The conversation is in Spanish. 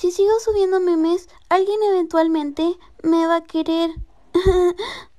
Si sigo subiendo memes, alguien eventualmente me va a querer.